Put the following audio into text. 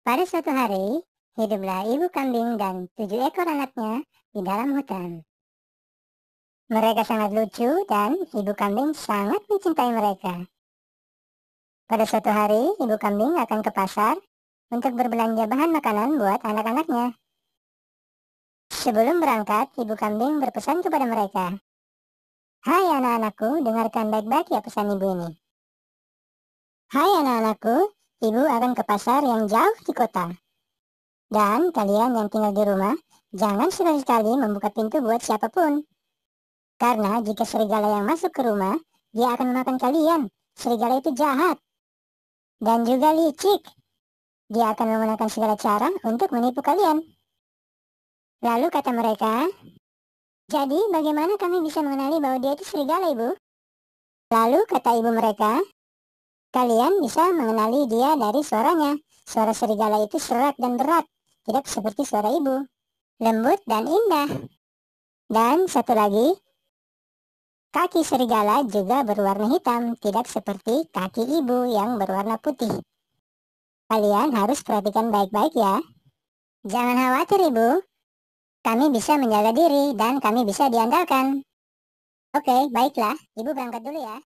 Pada suatu hari, hiduplah ibu kambing dan tujuh ekor anaknya di dalam hutan. Mereka sangat lucu dan ibu kambing sangat mencintai mereka. Pada suatu hari, ibu kambing akan ke pasar untuk berbelanja bahan makanan buat anak-anaknya. Sebelum berangkat, ibu kambing berpesan kepada mereka. Hai anak-anakku, dengarkan baik-baik ya pesan ibu ini. Hai anak-anakku, ibu akan ke pasar yang jauh di kota. Dan kalian yang tinggal di rumah, jangan sekali-sekali membuka pintu buat siapapun. Karena jika serigala yang masuk ke rumah, dia akan memakan kalian. Serigala itu jahat. Dan juga licik. Dia akan menggunakan segala cara untuk menipu kalian. Lalu kata mereka, Jadi bagaimana kami bisa mengenali bahwa dia itu serigala, Ibu? Lalu kata ibu mereka, Kalian bisa mengenali dia dari suaranya. Suara serigala itu serat dan berat, tidak seperti suara ibu. Lembut dan indah. Dan satu lagi, kaki serigala juga berwarna hitam, tidak seperti kaki ibu yang berwarna putih. Kalian harus perhatikan baik-baik ya. Jangan khawatir ibu, kami bisa menjaga diri dan kami bisa diandalkan. Oke, baiklah, ibu berangkat dulu ya.